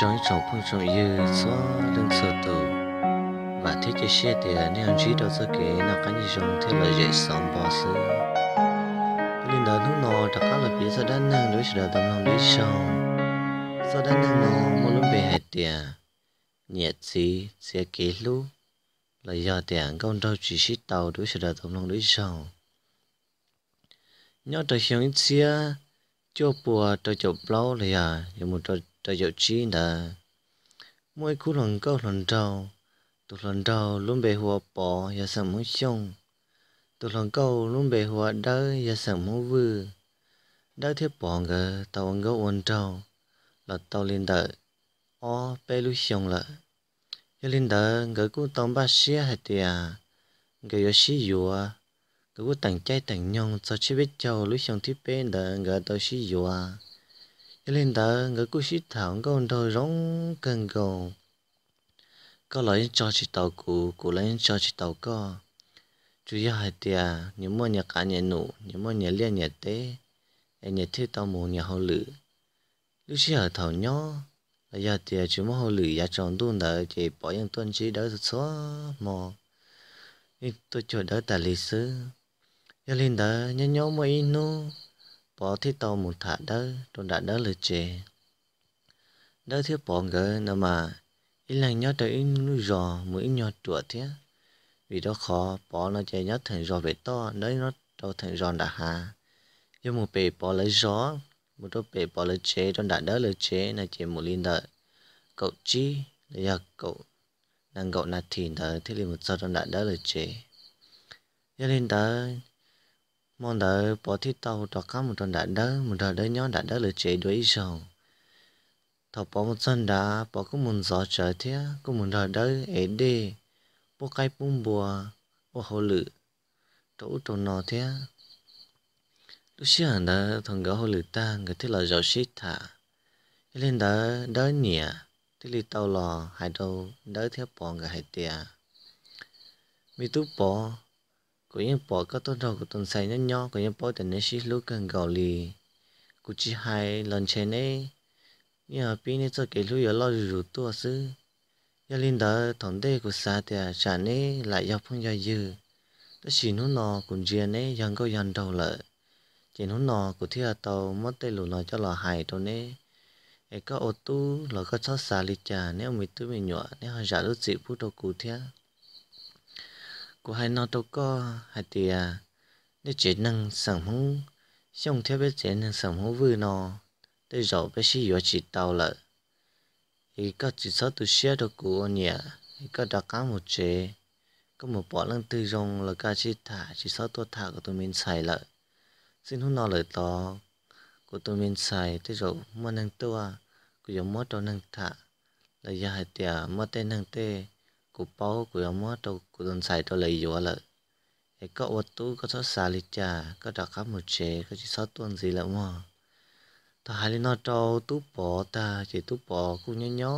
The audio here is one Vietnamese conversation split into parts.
sống trong phong trọng yêu cho lưng sợ tù và thích cái xe thì nên anh chỉ đó cho cái nào cái gì trong thế là dễ sống bỏ sự nên đó lúc nào đã là biết sao đang năng đối xử đã tâm lòng đối sống sao đang năng nó muốn lúc về hết tiền nhẹ gì sẽ kỹ lú là do tiền con đâu chỉ xí tàu đối xử đã tâm lòng đối sống nhớ tôi hiểu chia cho bùa cho chụp lâu là giờ nhưng mà tôi trời dạo chi nè mỗi cú lần câu lần đầu tụ lần đầu luôn bề hùa bỏ giờ sầm mũi xong tụ lần câu luôn bề hùa đỡ giờ sầm mũi vư đỡ thiết bỏ ngờ tàu ăn gấu ăn trâu là tàu lên đợi o bê lu xong lợ giờ lên đợi ngờ cú tông ba xía hạt tiề ngờ giờ xí dùa ngờ cú tặng chay tặng nhông cho chi biết châu lu xong thiết bê đợi ngờ tàu xí à lên tờ người cứ xít thẳng con thôi rong cần cầu có lấy cho chị tàu cụ cụ lấy cho chị tàu co chú ya hai tia những món nhà cá nhà nụ những món nhà lia nhà té em nhà thế tàu mù nhà hậu lử lúc xí ở thầu nhó là ya tia chú món hậu lử ya tròn tuôn đỡ chị bỏ những tuần chỉ đỡ số mò nhưng tôi chờ đỡ tại lịch sử ya lên đỡ nhớ nhớ mấy nô bỏ thiết tàu một thả đỡ trong đã đỡ là chế đỡ thiết bỏ gỡ nà mà ít lành nhớ tới nuôi giò mũi nhọ tuổi thế vì đó khó bỏ nó chè nhớ thành giò về to đấy nó cho thành giòn đã hà nhưng một bề bỏ lấy gió một đôi bề bỏ lấy chế trong đã đỡ là chế là chế một linh đợi cậu chi giờ cậu đang cậu nạt thì thở thế liền một sau trong đã đỡ là chế cho nên tới mong đợi bỏ thi tàu trọ cá một trận đại đỡ một trận đỡ nhón đại đỡ là chế đối sầu thọ bỏ một chân đá bỏ cũng muốn gió trở thế cũng muốn đỡ đỡ ế đi bỏ cây bung bùa bỏ hồ lự chỗ chỗ nó thế lúc xưa đó thằng gấu hồ lự ta người thích là giàu xít thả lên đỡ đỡ nhỉ thế li tàu lò hai đầu đỡ thế bỏ người hai tia mi tú bỏ có những bỏ có tôn trọng của tôn sai nhỏ nhỏ có những bỏ tận nên xí lúc cần gạo lì cụ chỉ hai lần trên này, nhưng mà pin này cho cái lúc giờ lo rủ tua sư giờ lên đó thằng đây của xa thì chả này lại dọc phong gia dư đó chỉ nó nọ cũng riêng này, dần có dần đầu lợi chỉ nó nọ của thia tàu mất tay lù nó cho lò hài thôi này, ấy có ô tu lò có chó xà lịch trà nếu mình tu mình nhọ nếu họ giả lúc gì bút đầu cụ thia của hai nó tôi có hai thì à nếu chế năng sản hông xong theo biết chế năng sản phẩm vừa nó để rõ biết sĩ yếu chỉ tàu lợ thì có chỉ số từ xe đồ của nhỉ thì có đặc cá một chế có một bộ lăng tư rong là ca chỉ thả chỉ số tôi thả của tôi mình xài lợ xin hôn nó lời to của tôi mình xài tôi rồi mà năng tua à, của giống mất đồ năng thả là giờ hai tiền à, mất tên năng tê bao của kupau kuyamo to kudon sai to lei yo la e ko watu ko so salicha ko da ka mu che ko chi số tuần gì là mo ta hali no to tu po ta chỉ tu po ku nyo nyo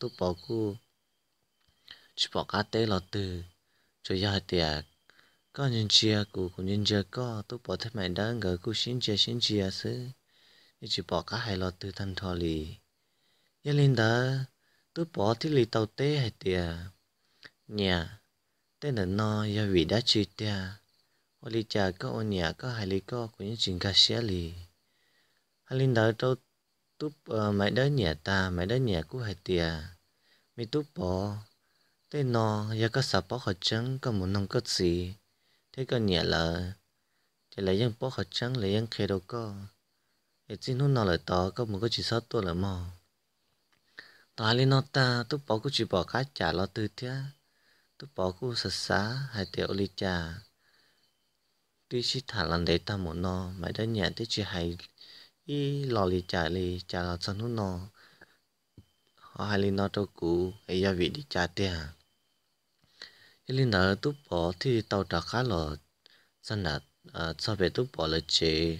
tu po ku chỉ po cá te lo từ cho ya tia có nhân chia cụ cũng nhân chia có tôi bỏ thêm mạnh đang gỡ cụ xin chia xin chia sư như chỉ bỏ cá hai lọ từ thân thọ lì yên linh đó tôi bỏ thì lì tàu tê hay tiệt nhà tên là no ya vì đã chơi ta ô đi cha có ô nhà có hai lý có của những chuyện ca sĩ lì hai linh đợi tôi túp ờ, mãi đó nhà ta mãi đó nhà của hai tia mi túp bỏ tên no ya có sập bỏ khỏi trắng có muốn nông có gì thế có nhà là thì lại dân bỏ khỏi trắng lại dân khe đâu có thì chính hôm nào lại to, có một cái chỉ sót tôi là mò tỏ lên nó ta túp bỏ cái chỉ bỏ cá trả lo tư thế tôi bỏ khu sạch xá hai tiểu ly trà tuy chỉ thả lần để ta muốn nó mãi đã nhẹ tới chỉ hay y lò ly trà ly trà là chân hút nó họ hai ly nó đâu cũ ấy gia vị đi trà tiền à? ly nở tôi bỏ thì tàu trà khá lò sân là cho à, về tôi bỏ là chế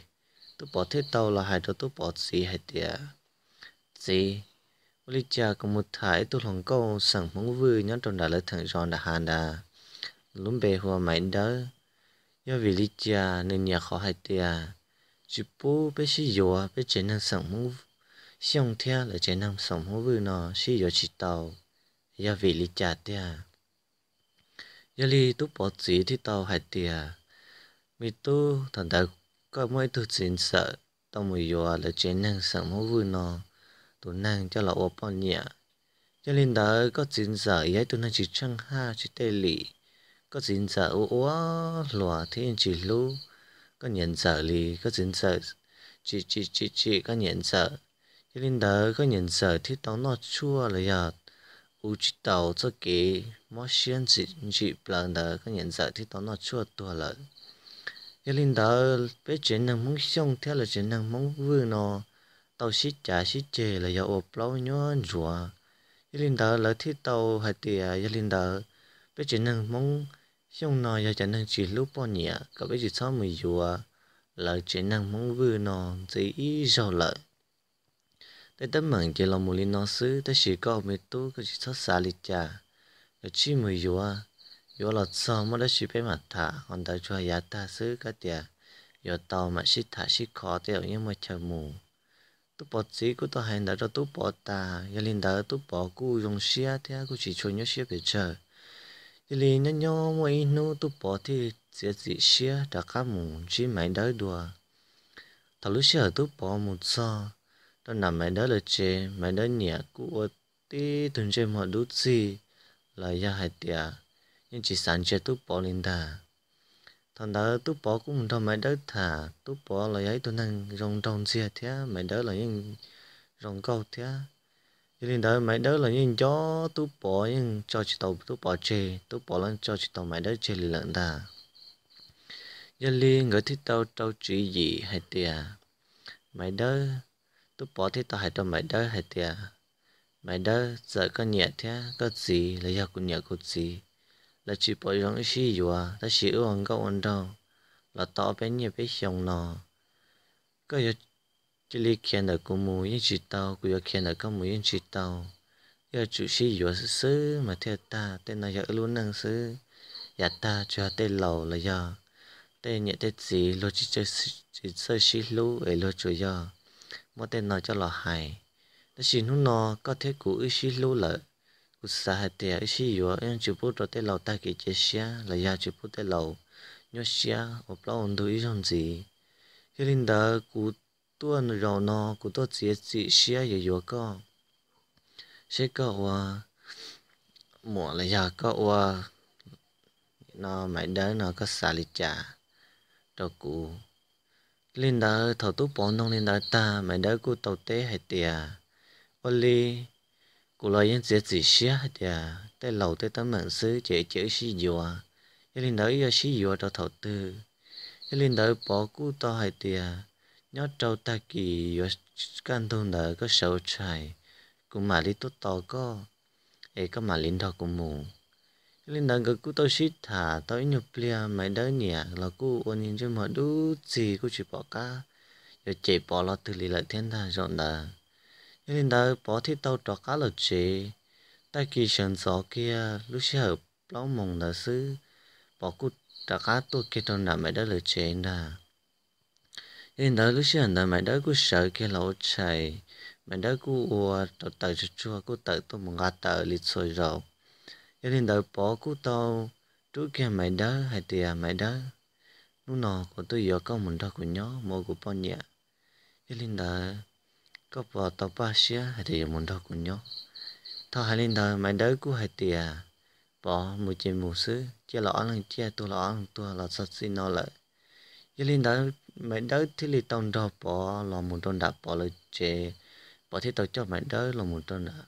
tôi bỏ thế tàu là hai đứa tôi bỏ gì hay tiền gì Lý cha cũng một thái tôi lòng câu sẵn mong vui nhắn trong đà lợi thằng giòn đã hàn đà. Lũng bề hoa mạnh đó. Do vì lý cha nên nhà khó hai tia. Chỉ bố bế sĩ dùa bế chế năng sẵn mong Xong thea là chế năng sẵn mong vui nó sĩ dùa chỉ tàu. Do vì lý cha tia. Do lý tu bỏ chỉ thì tàu hai tia. mi tu thằng đã có mấy tu chính sợ. Tao mùi dùa là chế năng sẵn mong vui nó tụi nàng cho là ổ bỏ nhẹ cho nên đó có dính dở ấy tụi nàng chỉ chăng ha chỉ tê lì có dính dở ố ố lùa thế chỉ lu có nhận dở lì có dính dở chỉ chỉ chỉ chỉ có nhận dở cho nên đó có nhận dở thì tao nó chua là giờ u chỉ tàu cho kế mà xuyên chỉ chỉ lần đó có nhận dở thì tao nó chua tua là cho nên đó bé chuyện năng muốn xong theo là chuyện năng muốn vui nó tàu xít chả xít chè là giờ ốp lâu nhớ rùa giờ linh đờ là thiết tàu hay thì gia linh đờ, bây giờ năng mong xong nói giờ chân năng chỉ lúc bao nhiêu cả bây giờ sao mới rùa là chỉ năng mong vừa nò chỉ ý rồi lợi tới tấm mạng chỉ là một linh nó xứ tới chỉ có mấy tú cái chỉ thoát xa lịch trà giờ chỉ mười rùa rùa là sao mà đã chỉ phải mặt thả còn ta cho giá ta xứ cái tiệt giờ tàu mà xít thả xít khó tiêu nhưng mà chờ mù tu bỏ chỉ cũng tao hành đã cho tu bỏ ta giờ linh đã tu bỏ cú dùng xia thì cú chỉ cho nhớ xe cái chờ giờ liền nhớ nhớ mỗi nô tu bỏ thì sẽ chỉ xia, đã cá mù chỉ mấy đời đùa thằng lúc xia tu bỏ một sao tao nằm mấy đời là chê mày đỡ nhẹ cú ở tí tuần chơi mọi đút gì là ya hai tia nhưng chỉ sáng chơi tu bỏ lên ta thằng đó tú bỏ cũng mình đâu mày đỡ thả tú bỏ là ấy tôi năng rồng rồng xe thế mày đỡ là những rồng câu thế cho nên đó mày đỡ là những chó tú bỏ những cho chị tàu tú bỏ chê tú bỏ lên cho chị tàu mày đỡ chê lợn ta giờ liên người thích tàu tàu chỉ gì hay tiề mày đỡ tú bỏ thích tàu hay tao mày đỡ hay tiề mày đỡ sợ có nhẹ thế có gì là do cũng nhẹ có gì là chỉ bỏ rong xì dùa ta xì ưu hằng gạo ăn đâu là tỏ bên nhiều bé xong nọ có giờ chỉ li khen được cô mù yên chỉ tao cô giờ khen được cô mù yên chỉ tao giờ chủ xì dùa sứ à sứ mà theo ta tên là giờ luôn năng sứ giờ dạ ta cho tên lầu là giờ tên nhẹ tên gì lo chỉ chơi chỉ chơi xì lú ấy lo chủ giờ tên nói cho lò hài ta xì nó nó có thể cũ xì lú lợi usaha te a ishi yo en chu pu to te lau ta ki che sia la ya chu pu te lau nyo sia o pla on du i jong zi hirin da ku tu an rao no ku to chi chi sia ye yo ko she ka wa mo la ya ka wa nó mãi đá nó có xà lì chà cho cụ lên đó thầu tú bỏ nong lên đó ta mãi đá cụ tàu tế hay tìa ô lì cụ lo yên dễ gì xía thì tay lầu tay tấm mạng xứ chạy chữ xí dùa cái linh đỡ yêu xí dùa cho thầu tư cái linh đỡ bỏ cú to hai tìa nhớ trâu ta kỳ yêu can thông đỡ có sầu trải cũng mà lý tốt to có ấy có mà linh thọ cũng mù lên đằng cái cú tôi xí thả tôi nhập lia mấy đứa nhẹ là cú ôn nhìn cho mọi đứa gì cú chỉ bỏ cá, rồi chạy bỏ lo từ lì lại thiên tha rộn đà nên đã bỏ thi tàu trọ cá lợt chế tại kỳ sườn gió kia lúc xe hợp lão mộng đã xứ bỏ cút trọ cá tôi kia trong đã mày đã lợt chế nà nên đã lúc xe đã mày đã cú sợ kia lão chạy mày đã cú ua trọ tờ chua chua cú tờ tôi mong gạt tờ lịt sôi rồi nên đã bỏ cú tàu trước kia mày đã hay tiề mày đã lúc nào của tôi giờ có mình đó của nhó mô của bao nhẹ Linda có bỏ tàu ba xía thì muốn đâu cũng nhớ thọ hai linh đời mày đỡ cũng hai tiền bỏ một chuyện một xứ chia lọ lần chia tu lọ lần tu là sạch xin nó lại giờ linh đời mày đỡ thì lì tông đó bỏ lọ muốn tôn đạp bỏ lời chè bỏ thế tàu cho mày đỡ lọ muốn tôn đạp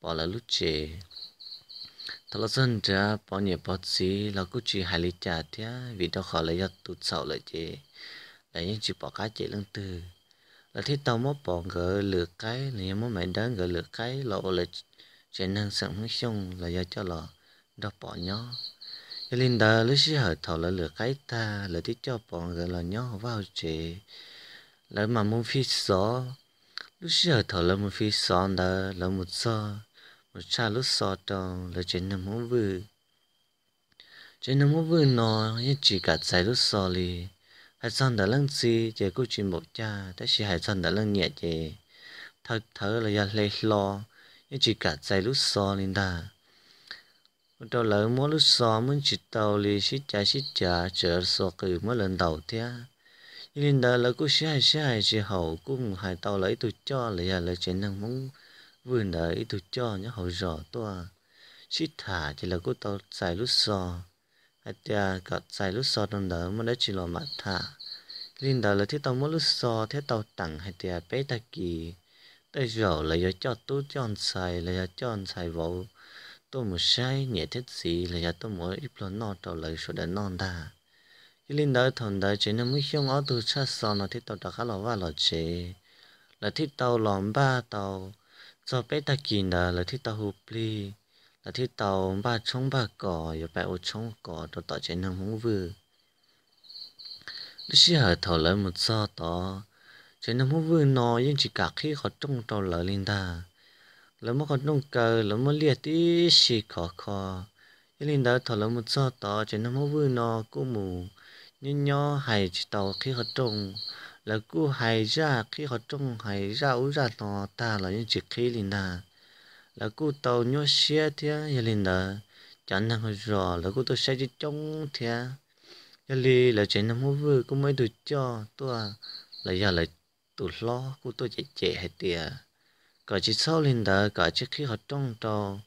bỏ lời lúc chè thật là dân ra bỏ nhiều bỏ xí là cứ chỉ hai linh trả thế vì đó khỏi lấy giật tụt sầu lại chè lấy những chỉ bỏ cá chè lưng từ là thiết tàu mất bỏ gỡ lửa cái là muốn mày đến gỡ lửa cái lộ là trên năng sẵn mấy xong là do cho lọ đọc bỏ nhó cho linh đó lúc xí hở thọ là lửa cái ta là thiết cho bỏ gỡ là nhó vào chế là mà muốn phi gió lúc xí hở thọ là muốn phi gió đó là một gió một cha lúc gió đó là trên năng muốn vừa trên năng muốn vừa nó chỉ cả giải lúc gió liền hải sản đã lăng xì chỉ có chỉ một cha thế chỉ hải sản đã lăng nhẹ chỉ thở thở là giờ lấy lo nhưng chỉ cả chạy lúc so lên ta đầu lỡ mỗi lúc so muốn chỉ tàu lì xí chả xí chả chờ so cử mỗi lần đầu thia, nhưng lên đó là cứ xí hai xí hai xí hậu cũng hải tàu lấy tụi cho là ra là chuyện năng muốn vườn đợi tụi cho nhớ hậu rõ to xí thả chỉ là cứ tàu chạy lúc so atia got sai lu so don da mo da chỉ lo ma tha lin da le thi tao mo lu so thế tao tặng atia pe ta ki tới giờ là giờ cho tu chọn sai là giờ chọn sai vào tôi một sai nhẹ thiết gì là giờ tôi mỗi ít lo nọ tàu lấy số để non ta cái linh đời thằng đời chỉ nên mới không ở từ chắc xò nó thiết tàu đã khá lo va lo chế là thiết tàu lòng ba tàu cho bé ta kín đời là thiết tàu hụp li là thi tàu ba chống ba cỏ rồi ba ô chống cỏ rồi tỏ chạy năng không vừa lúc xí hở thở lại một do tỏ chạy năng không vừa nó yên chỉ cả khi họ trông tàu lỡ lên ta lỡ mà họ trông cờ lỡ mà liệt tí xì khó khó yên lên đó thở lại một do tỏ chạy năng không vừa nó cô mù nhưng nhỏ hay chỉ tàu khi họ trông là cô hay ra khi họ trông hay ra ú ra nó ta là những chỉ khi lên ta là cô tàu nhớ xe thì giờ lên đó chẳng năng hồi rõ là cô tàu xe chỉ trông thì giờ li là chuyện nằm hố vừa cũng mới được cho tôi là giờ là tụt lo cô tôi chạy chạy hết tiệt cả chỉ sau lên đó cả chỉ khi họ trông trò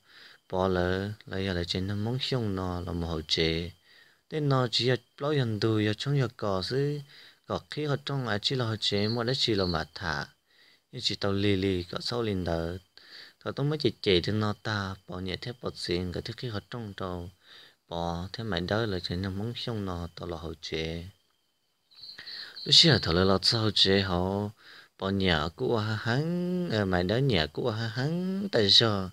bỏ lỡ là giờ là chuyện nằm mong xong nó là một hậu chế nên nó chỉ là lo dần từ giờ trong giờ cỏ xứ cỏ khi họ trông ở chỉ là hậu chế mà đã chỉ là mà thả nhưng chỉ tàu lì lì cả sau lên đó thọ tông mới chỉ chỉ trên nó ta bỏ nhẹ thép bọt xin cái thứ khi họ trong đầu bỏ thế mày đó là chỉ nằm mong xong nó tao là hậu chế lúc xưa thọ là lọt sau chế họ bỏ nhẹ của hắn ờ, mày đó nhẹ của hắn tại sao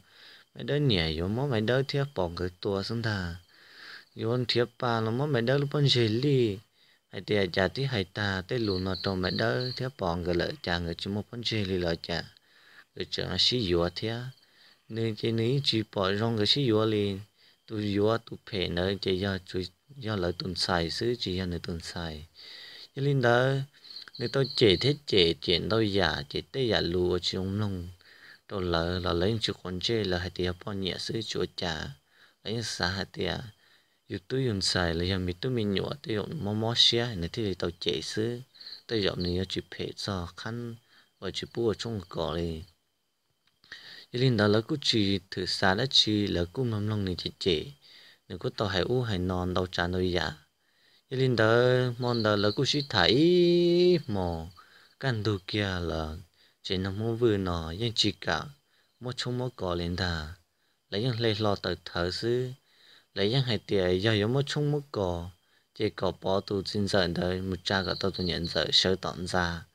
mày đó nhẹ vô mó mày đó thép bỏ cái tua xong ta vô thép ba là mó mày đó lúc bên chơi li hay tiệt chả tí hay ta tới lùn nó trong mày đó thép bỏ cái lợi chả người chỉ một bên chơi li lợi chả cái chả xí yếu thế nên cái này chỉ bỏ rong cái xí yếu lên tu yếu tu phê nữa chỉ do chủ do là tuần xài xứ chỉ do là tuần xài cho nên đó nên tôi chế thế chế chuyện tôi giả chế tê giả lùa chỉ ông nông tôi là là lấy chữ con chế là hai tiền bỏ nhẹ xứ chúa trả lấy xa hai tiền dù tôi dùng xài là mình tôi mình nhọ tôi dùng mò mò xe nên thì tôi chế xứ tôi dùng này chỉ phê cho khăn và chỉ bùa trong cỏ này linh đó là cứ chỉ thử xa đã chỉ là cứ ngâm lòng này chỉ chỉ nếu cứ tàu hải u hải non đầu trà đôi giả dạ. linh đó mòn đó là cứ chỉ thấy mò căn đồ kia là chỉ nằm mua vừa nọ nhưng chỉ cả một chung một cỏ lên đà lấy những lấy lo tới thở sư lấy những hai tiền giờ có một chung một cỏ chỉ có bỏ tù xin sợ đời một cha cả tao tự nhận sợ sợ tọn ra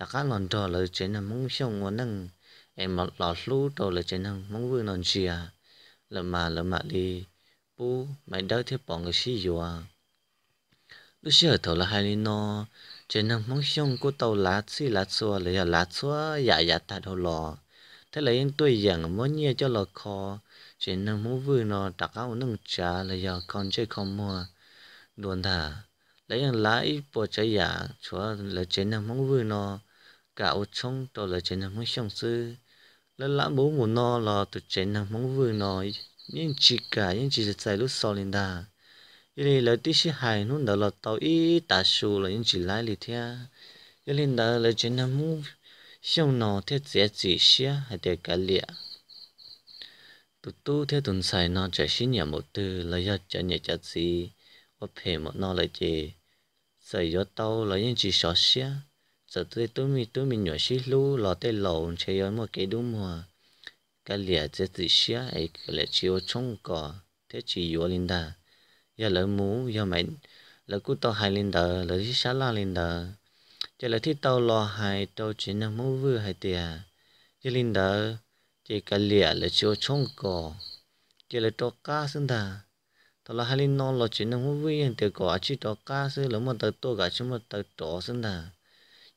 đã các lần trò là chỉ nằm muốn xong muốn năng em mà lọ lú tàu là chân hông mong vui non chi à là mà là mà đi bố mày đỡ thiết bỏ người xí dù à lúc xưa thầu là hai lên nó chân hông mong xong cô tàu lá xí lá xua là lá xua dạ dạ ta đâu lò thế là em tôi giảng muốn nhia cho lò kho chân hông mong vui nó đặt áo nâng trà là giờ con chơi không mua đồn thả lấy hàng lái bộ trái giả dạ, chúa là chân hông mong vui nó cả ô trông tôi là chân hông mong xong sư là lãm bố mùa nó là tụt chén nằm mong vừa nó nhưng chỉ cả nhưng chỉ chạy lúc sau lên đà cho nên là tí sĩ hài nó đã là tàu ý tả sù là nhưng chỉ lại lì thea cho nên đã là chén nằm mong xong nó thế dễ chỉ xia hay để cả lịa tụt tu thế tuần xài nó chạy xí nhà một từ là do chạy nhà chạy gì và phê một nó lại chê xảy do tàu là nhưng chỉ xóa xia giờ tôi tôi mi tôi mi nhỏ xí lú lò tê lầu chơi ở mua cái đúng mua cái lẻ chết tự xía ấy cái lẻ chiếu trông cỏ thế chỉ yếu linh đà giờ lỡ mũ giờ mày lỡ cú tao hai linh đà lỡ xí xá la linh đà chơi lỡ thì tao lo hai tao chỉ là mũ vừa hai tiền chơi linh đà chơi cái lẻ lỡ chiếu trông cỏ chơi lỡ tao cá xưng đà tao lo hai lên non lò chỉ là mũ vừa hai tiền cỏ chỉ tao cá xưng lỡ mà tao tôi cả chúng mà tao trỏ xưng đà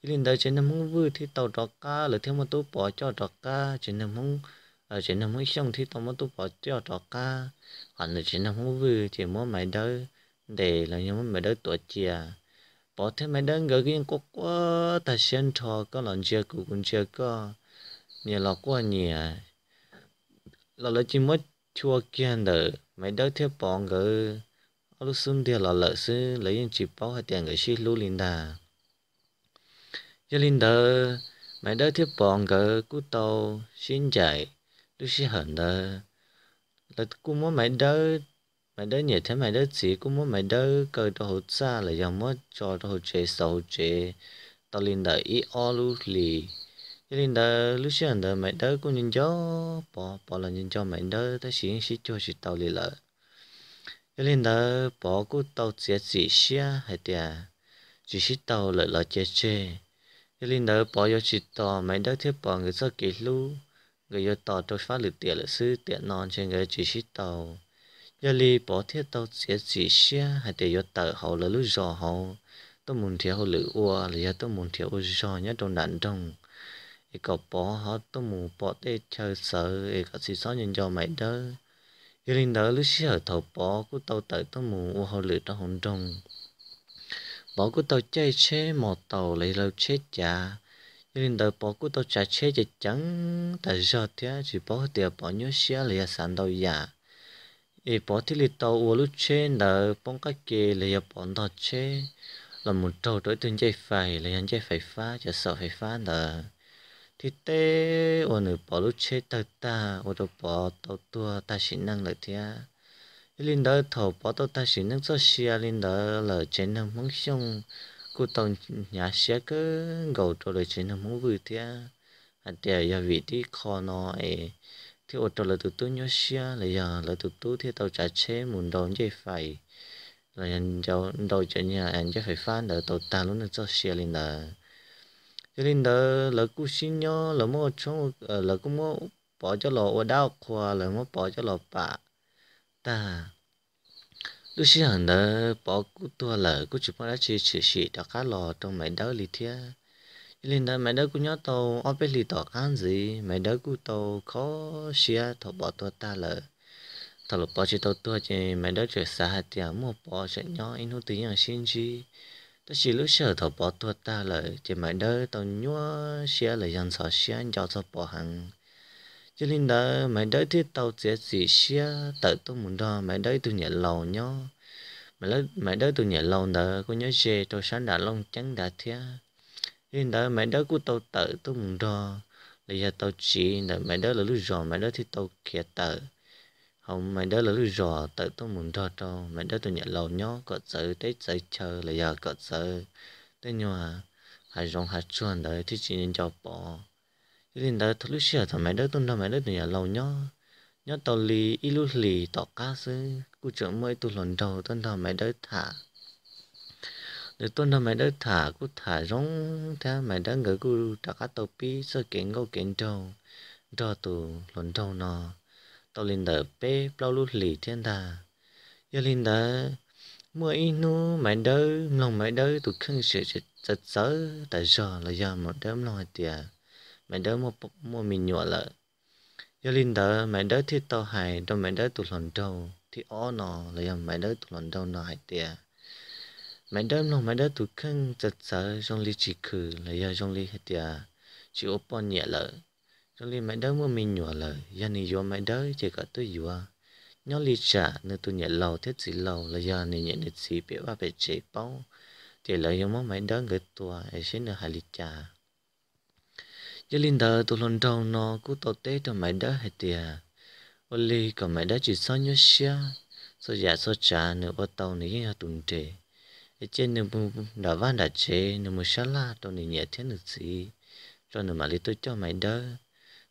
linh đời trên năm hung vui thì tàu trọ ca là thêm một tu bỏ cho trọ ca trên năm hung ở trên năm hung xong thì tàu một tu bỏ cho trọ ca còn là trên năm hung vui thì mỗi mày đời để là những mày đời tuổi chìa bỏ thêm mày đời gỡ cái quốc quá ta xem trò có lần chưa cũng cũng chưa có nhà lọ quá nhỉ là là chỉ mất chua kia đỡ, mày đời theo bỏ gỡ lúc xung thì là lợi sư lấy những chỉ bao hai tiền gửi xí lưu linh đà cho linh đờ mày đỡ thiết bọn gỡ cú tàu xin chạy lúc xí hận đờ là cú muốn mày đỡ mày đỡ nhẹ thế mày đỡ chỉ cú muốn mày đỡ cờ đồ hột xa là dòng mất cho đồ hột chế sầu chế tao linh đờ ý o lu lì cho linh đờ lúc xí hận đờ mày đỡ cú nhìn cho bỏ bỏ là nhìn cho mày đỡ tới xin xí cho xí tao lì lợi cho linh đờ bỏ cú tàu chế chỉ xia hay tiệt chỉ xí tàu lợi lợi chế chế linh đó bỏ yo chỉ tỏ mấy đất thiết bỏ người rất kỹ lưu người yo tỏ trong phát lực tiền là sư tiền non trên người chỉ chỉ tàu yo li bỏ thiết tàu sẽ chỉ xe hay để yo tờ hậu là lúc giò hậu tôi muốn thiếu hậu lữ ua là yo tôi muốn thiếu ua giò nhất trong đàn trong ý có bỏ họ tôi muốn bỏ để chờ sợ ý có chỉ số nhân cho mấy đứa yo linh đỡ lúc xe ở thầu bỏ của tàu tới tôi muốn ua hậu lữ trong hồng trong bỏ cú tàu chơi chế một tàu lấy lâu chế chả nên đợi bỏ cú tàu chả chế chả trắng tại giờ thì chỉ bỏ tiền bỏ nhớ xe lấy sản đầu giả ý bỏ thì lấy tàu uống lúc chế đợi bông cá kê lấy bỏ tao chế là một tàu đối tượng chơi phải lấy anh chơi phải phá chả sợ phải phá đợi thì tê uống bỏ lúc chế tàu ta uống bỏ tàu tua ta chỉ năng lợi thế linh đó thổ bỏ tôi ta xin nước cho xia linh đó là trên nó muốn xong cô tông nhà xe cứ gầu cho lời trên nó muốn vui thế à để giờ vị trí kho nó ấy thì ô tô là tụt tôi nhớ xia là giờ là tụt tôi thì tàu trả xe muốn đón dây phải là anh cháu đầu chân nhà anh cháu phải phan để tàu ta luôn cho xia linh đó cho linh đó là cú xin nhớ là mua trong là cũng mua bỏ cho lò ở đau khoa là mua bỏ cho lò bạc ta lúc xưa hẳn đó bỏ cú tua lở cú chụp ra chơi chơi chơi, đó cá lò trong mấy đó lì thia lên đó mấy đó cú nhớ tàu ở bên lì tàu ăn gì mấy đó cú tàu khó xia thọ bỏ tua ta lở thọ lục bỏ chỉ tàu tua chơi, mấy đó chơi xa hạt tiền mua bỏ chạy nhó in hút tiếng xin chi đó chỉ lúc xí thọ bỏ tua ta lở chỉ mấy đó tàu nhúa xia là dân sợ xia cho thọ bỏ hàng cho nên đó mày đợi thì tàu sẽ xỉ xia tờ tôi muốn đó mày đợi tôi nhận lầu nhó mày lấy mày đợi tôi nhận lầu đó có nhớ về tôi sáng đã long trắng đã thế nên đó mày đợi của tàu tờ tôi muốn đó là giờ tàu chỉ là mày đợi là lúc rồi mày đợi thì tàu kia tờ không mày đợi là lúc rồi tờ tôi muốn đó đâu mày đợi tôi nhận lầu nhó có sợ tới sợ chờ là giờ có sợ tới nhau à hai rong hai chuan đấy thì chỉ nên cho bỏ nên đó thật lúc xưa thằng mày đó tôi nằm mày đó thì lâu nhó nhó tàu lì ít lì tỏ cá sư cụ trưởng mới tu lần đầu tôi nằm mày đó thả để tôi nằm mày đó thả cụ thả rong theo mày đó người cụ trả cá tàu pi sơ kiện gâu kiện trâu trâu tu lần đầu nó tàu lên đỡ bê bao lúc lì thiên đà giờ lên đỡ mua inu mày đó lòng mày đó tụi khăn sự chật chật tại giờ là giờ một đêm loài tiệt mẹ đỡ mua mua mình nhựa lợ giờ linh đỡ mẹ đỡ thiết tao hài đâu mẹ đỡ tụ lần đầu thì ó nó là mẹ đỡ tụ lần đầu nó hại tiệt mẹ đỡ nó mẹ đỡ tụ khăn chật sợ trong ly chỉ khử là giờ trong ly hết tiệt chỉ ốp bọn nhẹ lợ trong ly mẹ đỡ mua mình nhựa lợ giờ này vô mày đỡ chỉ có tôi vô nhỏ ly trả nơi tôi nhẹ lầu thiết gì lầu là giờ này nhẹ được gì biết ba phải chế bao thì lấy à, món mẹ đỡ người tua ấy xin được hai ly trà giờ linh thờ tụi lần đầu nó cứ tổ tế cho mày đã hết tiề Oli còn mày đã chỉ so nhớ xia so già so trả nữa bắt tàu này ya tuần trề ở trên nửa mù đã van đã chế nửa mù xả la tao này nhẹ thế nữa gì cho nữa mà lấy tôi cho mày đỡ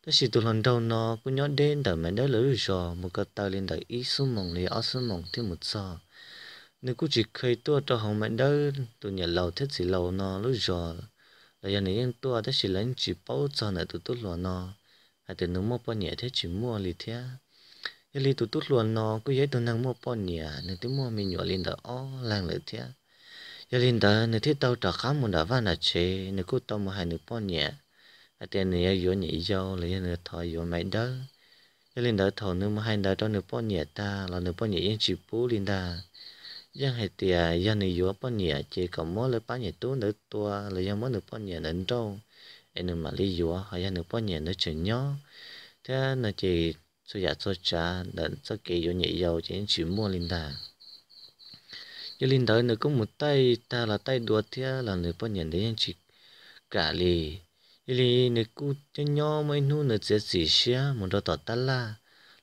tôi chỉ tụi lần đầu nó cứ nhớ đến đỡ mày đỡ lỡ rồi một cái tàu linh đợi ít số mong lấy ít số mong thêm một so nếu cứ chỉ khơi tua cho hồng mày đỡ tụi nhà lâu thế gì lâu nó lỡ rồi tại giờ này tôi đã xí lên chỉ bao giờ này tụi tôi luôn nó hay từ nó mua bao nhiêu thế chỉ mua lì thế cái lì tụi tôi luôn nó cứ vậy tôi đang mua bao nhiêu nên tôi mua mình nhỏ lên đó ó lang lì thế giờ lên đó nên thế tao trả khám một đã vào là chế nên cứ tao mua hai nửa bao nhiêu hay từ này giờ nhỉ giờ lấy nửa thôi giờ mấy đó giờ lên đó thầu nửa mua hai đó cho nửa bao nhiêu ta là nửa bao nhiêu yên chỉ bù lên đó hệ này vừa bao bao nhiêu nhiêu chỉ có mỗi ยังให้เตียยังในยัวปนเนี่ยเจก็มัวเลยป้าเนี่ยตู้นึกตัวเลยยังมัวนึกปนเนี่ยนั่นเจ้าไอ้นึกมาลียัวหายังนึกปนเนี่ยนึกเฉยย่อ thế là chỉ suy giả số cha là số kỳ vô nhị dầu chị chuyển mua linh đà như linh đời nữa cũng một tay ta là tay đua thế là người bao nhận đấy chị cả lì lì nữ cu cho nhau mấy nu nữ sẽ xỉ xia một đôi tỏ ta la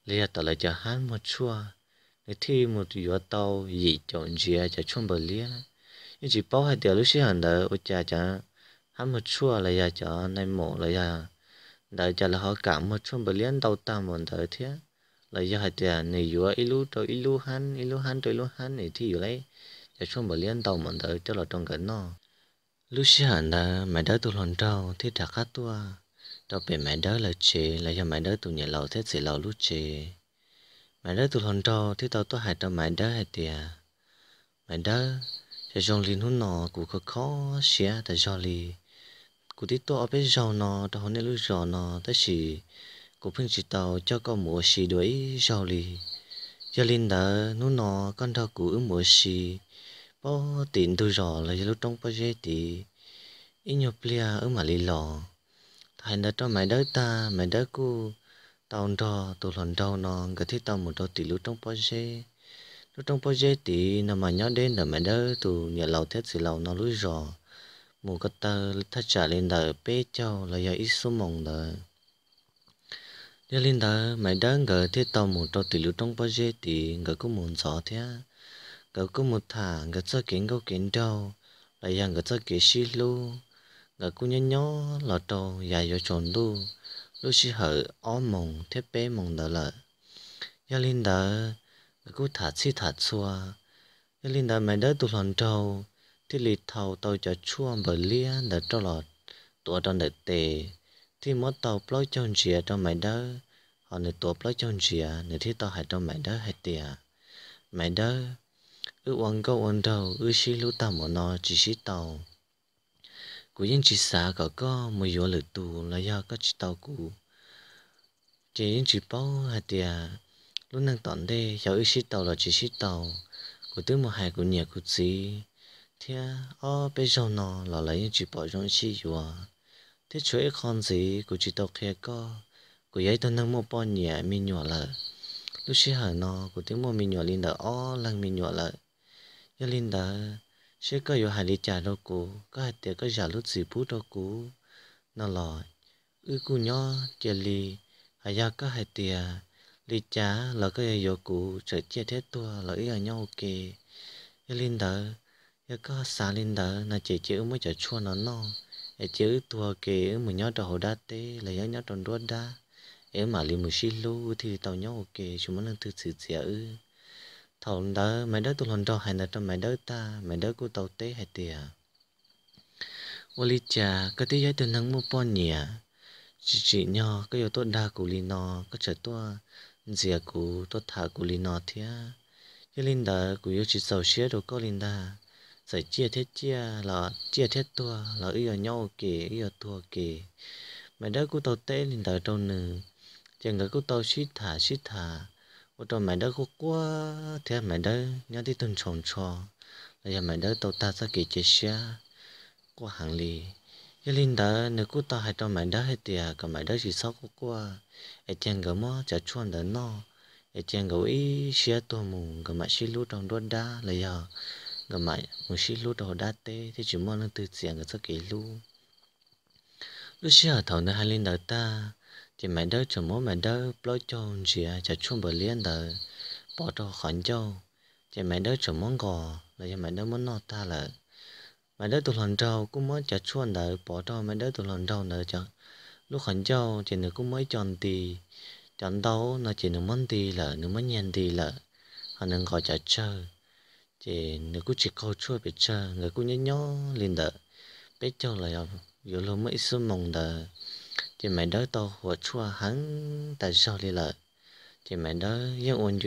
lìa tỏ lại cho hắn một chua để thi một yếu tàu gì chọn chia cho chung bờ lia nhưng chỉ bảo hai điều lúc xí hẳn đó ở cha cha hắn một chua là ya cho nay mổ là ya đời cha là họ cảm một chung bờ lia đầu ta một đời thế là ya hai điều này yếu ilu to ilu han ilu han to ilu han này thi yếu lấy cho chung bờ lia đầu một đời cho là trong cái nó lúc xí hẳn đó mày đỡ tụi lần đầu thì trả khát tua tao bị mày đỡ là chê là do mày đỡ tụi nhà lầu thế chỉ lầu lúc chê mày đó tụi hòn trò thì tao tôi hại tao mày đó hay tiệt mày đó sẽ dòng lìn hôn nọ của khó khó xia tại do lì của tí tao ở bên giàu nọ tao hôm nay lúc giàu nọ tới xì của phương chỉ tao cho con mùa xì đuổi giàu lì cho lìn đỡ nó nọ con thao của mùa xì bỏ tiền tôi rõ là lúc trong bao giờ thì ít nhiều plia ở mà lì lò thay đó tao mày đó ta mày đó cô tao đó tụ lần đầu nó cái thiết tao một đó tỷ lúc trong bao giờ lúc trong bao giờ tỷ nằm mà nhớ đến là mẹ đỡ tụ nhà lầu thiết sự lầu nó lối rò một cái tờ thắt trả lên đời bé cho là giờ ít số mộng đời đi lên đời mẹ đỡ ngờ thiết tao một đó tỷ lúc trong bao giờ tỷ ngờ có muốn rõ thế ngờ có một thả ngờ cho kiến câu kiến đâu là giờ ngờ cho kiến xí lu ngờ cũng nhớ nhớ là trâu dài cho tròn luôn lúc chỉ hở ó mong thế bé mong đó là giờ linh đó cứ thả xí thả xua giờ linh đó mày đỡ tụi lần trâu thì lì thầu tàu cho chua bờ lia để cho lọt tụi trong để tề thì mất tàu ploy chôn chìa trong mày đỡ họ nửa tụi ploy chôn chìa nửa thì tao hãy trong mày đỡ hãy tìa mày đỡ ư uống câu uống đầu ư xí lũ tàu mà nó chỉ xí tàu cú yên chỉ xả cả có một yếu lực tù là do các chỉ tàu cũ chỉ yên chỉ bao hạt tiề lúc năng tận đây cháu ít xít tàu là chỉ xít tàu cú tới một hai cú nhẹ cú gì thế ở bây giờ nó là lấy yên chỉ bỏ trong xí rồi thế chuỗi con gì cú chỉ tàu kia có cú ấy tôi năng một bao nhẹ mình nhỏ là lúc xí hở nó cú tới một mình nhỏ lên đó ó lăng mình nhỏ là đó sẽ có yếu hành lý trả đâu cũ có hạt tiền có giả lúc gì bút đâu cũ nó lò ư cũ nhỏ chè lì hay ra có hạt tiền lý trả là có yếu cũ trở chia thế tua là ý ở nhau kì yếu linh đỡ yếu có xa linh đỡ là chỉ chữ mới trở chua nó non yếu chữ tua kì yếu mà nhỏ đầu hồ đa tê là yếu nhỏ tròn đua đa yếu mà lì mù xí lú thì tàu nhau kì chúng nó từ sự dễ ư thầu đó mày đó tụi lần đó hay là trong mày đó ta mày đó của tàu tế hay tiề ô lý cha cái thứ giấy từ nắng mua pon nhỉ chị chị nho cái yếu tốt đa của li nó cái trở tua dìa cú tốt thả của li nó thế cái linh đó của yếu chỉ sầu xía đồ có linh đó sợi chia thế chia là chia thế tua là yêu nhau kì yêu tua kì mày đó của tàu tế linh đó trong nương chẳng cái của tàu xít thả xít thả ô tô mày đó có quá thế mày đó nhớ đi tuần tròn trò bây giờ mày đó tàu ta sẽ kỹ chế xe qua hàng lì giờ linh đó nếu cứ tao hay tao mày đó hay tiệt còn mày đó chỉ sau có qua ai chàng gỡ mò chả chuan đó nó ai chàng gỡ ý xe tôi mù gỡ mày xí lút trong đốt đá là giờ gỡ mày mù xí lút đầu đá tê thì chỉ mong nó từ chuyện gỡ sẽ kỹ lu lúc xưa thầu nó hai linh đó ta chỉ mẹ đỡ chủ mỗi mẹ đỡ bôi cho chị à, chả chung bởi liên đỡ bỏ cho khẩn châu chỉ mẹ đỡ chủ món gò là chỉ mẹ đỡ muốn nó ta là mẹ đỡ tụi lần trâu cũng mới chả chuôn đỡ bỏ cho mẹ đỡ tụi lần trâu nữa chẳng lúc khẩn châu chỉ nữa cũng mới chọn tì chọn đâu là chỉ nữa muốn tì là nữa muốn nhận tì là họ nên gọi chả chơi chỉ nữa cũng chỉ câu chua bị chơi người cũng nhớ nhớ liền đỡ biết cho là dù lâu mới xưa mong đỡ thì mẹ đó to của chua hắn tại sao đi lợi thì mẹ đó dân ôn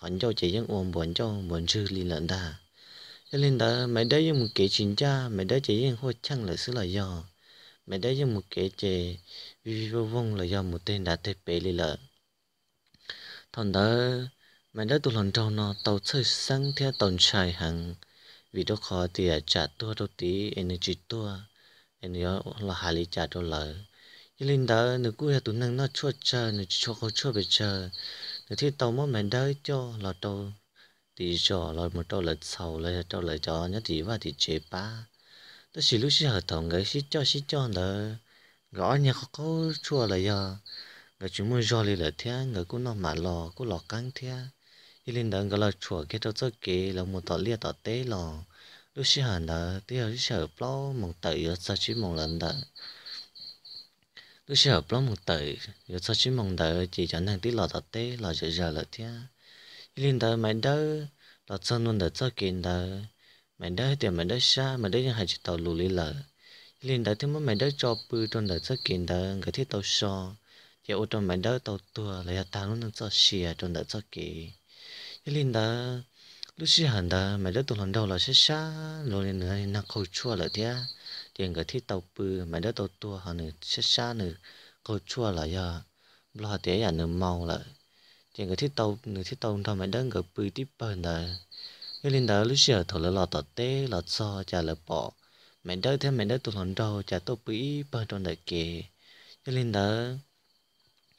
hắn cho chỉ dân ôn bọn cho bọn sư đi lợn ta cho nên đó mẹ đó dân một kỹ chính cha mẹ đó chỉ dân hô chăng là sứ là do mẹ đó dân một kỹ chè vi vô vong là do một tên đã tê bể đi lợn thằng đó mẹ đó tụi lần trâu nó tàu chơi sáng theo tàu xài hàng vì đó khó thì trả tua đôi tí energy tua energy là hai lý trả đôi lợi linh đó nữ cũ là tụi năng nó chua chờ nữ chua khó chua bị chờ nữ thì tàu mất mẹ đỡ cho là tàu thì cho là một tàu là sầu là tàu là cho nhất thì và thì chế ba tôi chỉ lúc hợp đồng cái xí cho xí cho là gõ nhà khó khó chua là giờ người chúng mua giò là thế người cũng nó mà lo cũng lò căng thế thì linh đó người là chua cái tàu cho kì là một tàu lia tàu tế lo lúc xưa là thì lúc xưa lo mong tự giờ sao chỉ mong lần đó lúc xưa học lắm một tờ rồi sau chuyến mong đợi chỉ chẳng thằng tí lò thật tế lò giờ giờ là thế liên đời mày đó lò sau luôn được cho kiến đời mày đó thì mày đó xa mày đó hai chiếc tàu lù lì lợ liên đời thứ mấy mày đó cho bự trong đời cho kiến đời người thiết tàu so thì ô trong mày đó tàu tua là nhà ta luôn được cho xìa trong cho kiến, kỳ liên đời lúc xưa hàng đời mày đó tụi lần đầu là xa xa rồi nữa nó khâu chua là thế tiền cái thiết tàu bự mà đó tàu tua họ nữa xa xa nữa cô chua là giờ lo tiền nhà nữa mau lại tiền cái thiết tàu nữa thiết tàu thôi mà đó cái bự tiếp bên đấy, cái linh đó lúc xưa thầu là lọ tọt tê lọ so trả là bỏ mẹ đó thế mẹ đó tụi lần đầu chả tàu bự bên trong đại kề cái linh đó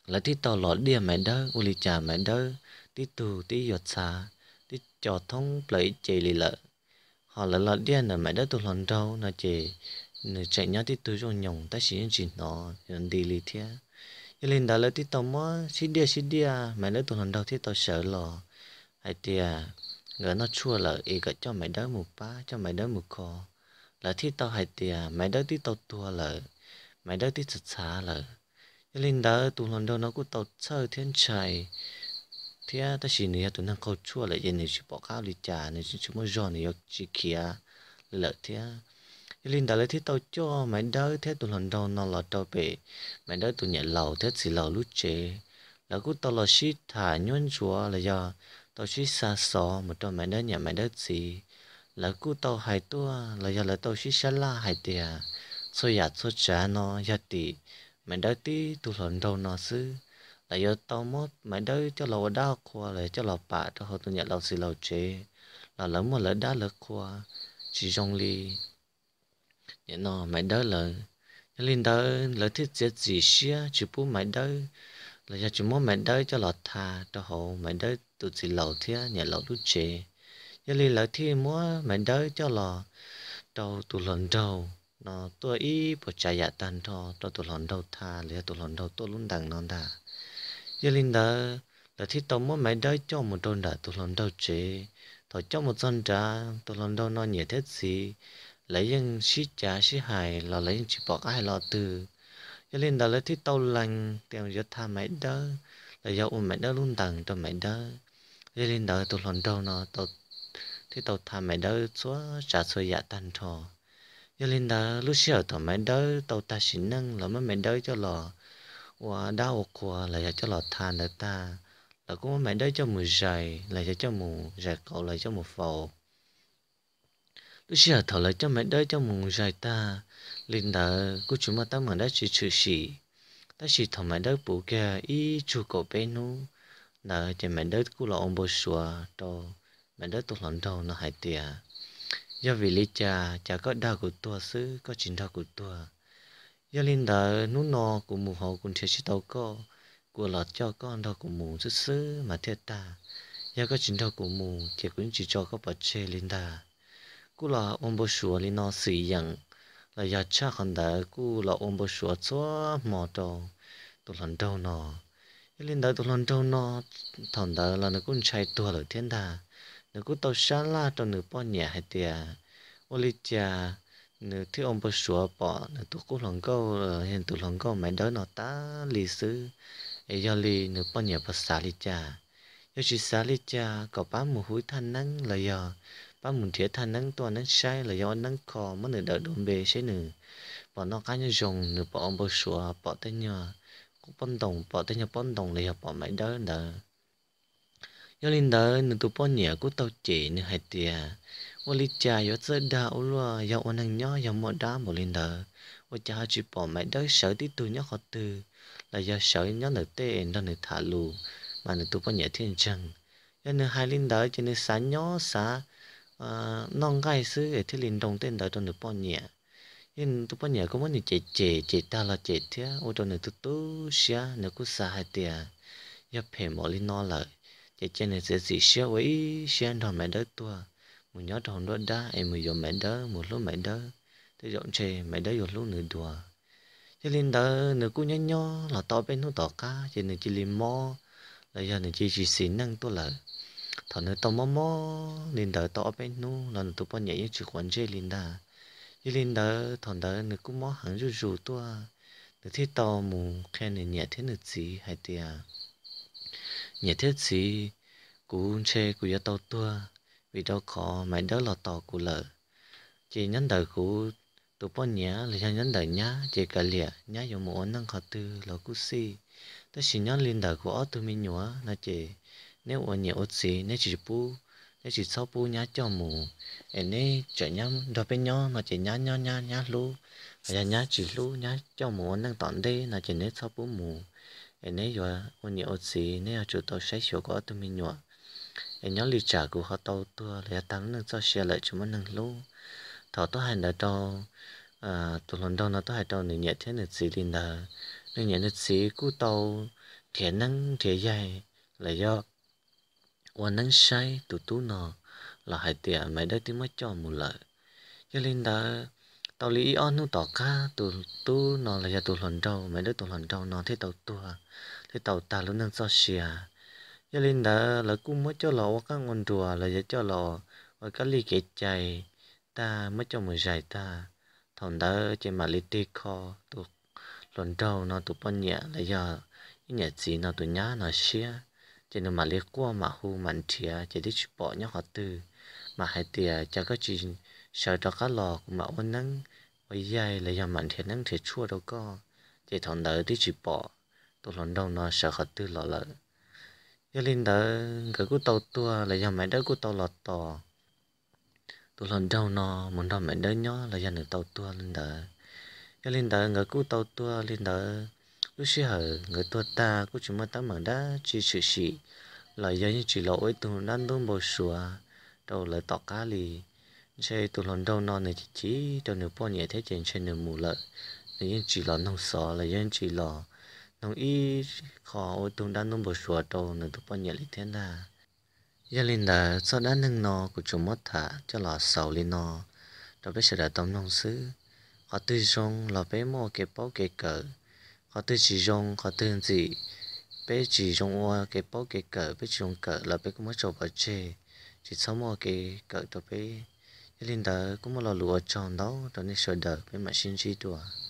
là thiết tàu lọ đi mẹ đó li chả mẹ đó tí tù tí giọt xa tí trò thông lấy chè lì lợ họ là lọ điện là mẹ đó tụi lần đầu nó chè nè chạy nhát thì tôi cho nhồng ta chỉ chỉ nó nhận đi lì thế cho nên đó là tí tao mà xí đi xí đi à mày nói tụi lần đầu thì tao sợ lò hay thì à gỡ nó chua là ý cả cho mày đỡ một ba cho mày đỡ một khó là thì tao hay thì à mày đỡ tí tao tua là mày đỡ tí thật xa là cho nên đó tụi lần đầu nó cũng tao sợ thiên trời thế ta chỉ nữa tụi nó câu chua là gì này chỉ bỏ cao lì trà này chỉ chúng mới giòn này chỉ kia lợi thế linh đã lấy thiết tao cho mày đỡ thế tụi lần đầu nó là tao bể mày đỡ tụi nhảy lầu thế xì lầu lúc chế là cú tao là shit thả nhuyễn chúa là do tao shit xa xó một tao mày đỡ nhảy mày đỡ gì là cú tao hại tua là do là tao shit xa la hại tìa so yạt so trả nó yạt tì mày đỡ tí tụi lần đầu nó xứ là do tao mất mày đỡ cho lầu đau khoa là cho lầu bạ cho họ tụi nhảy lầu xì lầu chế là lớn mà lỡ đá lỡ khoa chỉ trong ly nhớ nó mày đó là lên đó là thiết chế gì xia chỉ bố mày đó là giờ chỉ muốn mày đó cho lọt thà cho hộ mày đó tụi chỉ lẩu thia nhà lẩu đút chế nhớ lên là thiết muốn mày đó cho lọ đầu tụi lần đầu nó tôi ý bộ chạy dạ tan cho cho tụi lần đầu thà là tụi lần đầu tôi luôn đằng non ta nhớ lên đó là thiết tao muốn mày đó cho một đồn đã tụi lần đầu chế thôi cho một dân trả tụi lần đầu nó nhẹ thiết gì lấy những xí chả xí hài là lấy những chỉ bỏ cái là từ cho nên đó là thứ tàu lành tiền giờ tha mấy đó là do ôm mấy đó luôn đằng cho mấy đó cho nên đó tụi lần đầu nó tàu thì tàu tha mấy đó số trả số dạ tàn trò cho nên đó lúc xưa tàu mấy đó tàu ta xin năng là mấy đó cho lọ và đau của là cho lọ than được ta là cũng mấy đó cho mù dày là cho mù dày cậu là cho mù phầu tôi sẽ thở lại cho mẹ đỡ cho mùng dài ta linh đã cô chú mà ta mà đã chỉ chữ sĩ ta chỉ thở mẹ đỡ bố kia y chú cổ bé nu là cho mẹ đỡ cô là ông bố xua to mẹ đỡ tôi lỏng đầu nó hại tiệt do vì lý cha cha có đau của tua xứ có chính đau của tua do linh đã nu nò của mù hồ cũng thiệt chỉ tàu co của lọt cho con đau của mù xứ xứ mà thiệt ta do có chính đau của mù thì cũng chỉ cho có bậc chê linh đà cú là ôm bơ sủa li nó sử dụng là giờ cha hẳn đã cú là ông bơ sủa cho mò đồ tụi lần đầu nó lên đó tụi lần đầu nó thằng đó là nó cũng chạy tua rồi thiên đà nó cũng tàu xa la cho nó bỏ nhẹ hết tiề ô li cha nó thấy ông bơ sủa bỏ nó tụi cú lần câu hiện tụi lần câu mấy đứa nó ta lì xứ ấy giờ li nó bỏ nhẹ bơ xả li cha giờ chỉ xả li cha có ba một hối thanh năng là giờ ba muốn thiết thân nắng tua nắng sai là do nắng cò mất nửa đợt đồn bề sẽ nửa bỏ nó cá như rồng nửa bỏ ông bơ sủa bỏ tay nhờ cũng bón đồng bỏ tay nhờ bón đồng là bỏ mãi đỡ nở do linh đỡ nửa tụ bỏ nhẹ cũng tàu chỉ nửa hai tia ô lý cha do sơ đa ô loa do ô năng nhó do mọi đá một linh đỡ ô cha chỉ bỏ mãi đỡ sợ tí tụ nhó khó từ là do sợ nhó nửa tê nó nửa thả lù mà nửa tụ bỏ nhẹ thiên chân do nửa hai linh đỡ cho nửa sáng nhó sáng nong gai xứ ở thiết linh đồng tên đó trong được bao nhiêu nhưng tôi bao nhiêu cũng muốn chạy chạy chạy ta là chạy thế ô trong này tôi tu xia nếu cứ xa hai tia nhập hệ mọi linh nó lại chạy chạy này sẽ gì xia với xia thằng mẹ đỡ tua một nhớ thằng đó đã em mới dùng mẹ đỡ một lúc mẹ đỡ tôi dọn chè mẹ đỡ dùng lúc nửa đùa chỉ nên đó nửa cú nhớ nhó là to bên nó to cá cho nên chỉ liền mò là giờ nửa chỉ chỉ xin năng tôi là thằng nó tao mò mò nên đỡ tao bên nu lần tụi bọn nhảy chỉ quan chơi linh đà chơi linh đà thằng đỡ nó cũng mò hàng rủ rủ tua nó thấy tao mù khen này nhảy thế nó gì hay tiệt nhảy thế gì cũng chơi cũng yêu tao tua vì đâu có mày đỡ là tao cũng lỡ chỉ nhân đời của tụi bọn nhá là cho nhân đời nhá chỉ cả lìa nhá dùng một năng khó tư là cú si tới chỉ nhân linh đời của tụi mình nhá là chỉ nếu ở nhiều ớt xì nếu chỉ bu nếu chỉ sau bu nhá cho mù em nè chạy nhá đó bên nhau mà chỉ nhá nhá nhá nhá lu và nhá chỉ lu nhá cho mù anh đang tận đây là chỉ nếu sau bu mù em nè giờ ở nhiều ớt xí nếu chủ tàu sẽ sửa có tụi mình nhọ em nhớ lịch trả của họ tàu tua lấy tăng nâng cho xe lại chúng mình nâng lu thọ tôi hành đã đâu à tụi lần đầu nó tôi hành đâu nửa nhẹ thế nửa xì linh đà, nửa nhẹ nửa xì cú tàu thiện năng thiện dài lại do say là hai tia mấy đứa tiếng mới cho một lợi cho nên đã tao lý on nó tỏ cá tụ tu nó là giờ tụ lần trâu mấy đứa tụ lần trâu nó thế tàu tua thế tàu ta luôn đang so xìa cho nên đã là cũng mới cho lò các ngon rùa là giờ cho lò và các ly kẹt chạy ta mới cho một giải ta thằng đã trên mặt lý tê kho tụ lần trâu nó tụ bắn nhẹ là giờ nhẹ gì nó tụ nhá nó xia cho nên mà lấy qua mà hu mặn thìa chỉ để bỏ nhóc họ từ mà hai tìa cho các chị sợ cho cá lò mà ôn nắng bây giờ là giờ mặn thìa nắng thìa chua đâu có chỉ thằng đỡ đi chụp bỏ tôi lần đầu nó sợ họ từ lọ lợ giờ lên đỡ cái cú tàu tua là giờ mày đỡ cú tàu lọt tò tôi lần đầu nó muốn đâu mày đỡ nhó là giờ nửa tàu tua lên đỡ giờ lên đỡ người cú tàu tua lên đỡ lúc xí hở người tua ta cũng chỉ mất tám mảng đã chỉ sự sĩ là dân như chỉ lỗi tụi năn đúng bồ sủa đầu là tọt cá lì chơi tụi lần đầu non này chỉ đầu nửa po nhẹ thế trên chơi nửa mù lợ dân chỉ là nông sọ là dân chỉ là nông y khó ôi tụi năn đúng bồ sủa đầu nửa tụi bao nhẹ lì thế na gia linh đã cho đã nâng nò của chúng mất thả cho là sầu lên nò đầu bé sẽ đã tâm nông sứ họ tươi rong là bé mò kẹp bao kẹp cỡ có tự chỉ dùng có tự gì bé chỉ dùng ô cái bó cái cỡ bé chỉ dùng cỡ là bé cũng mất chỗ bỏ chê chỉ sau mua cái cỡ cho bé lên đó cũng một lò lụa tròn đó rồi nên sợ đỡ bé mà xin chi tuổi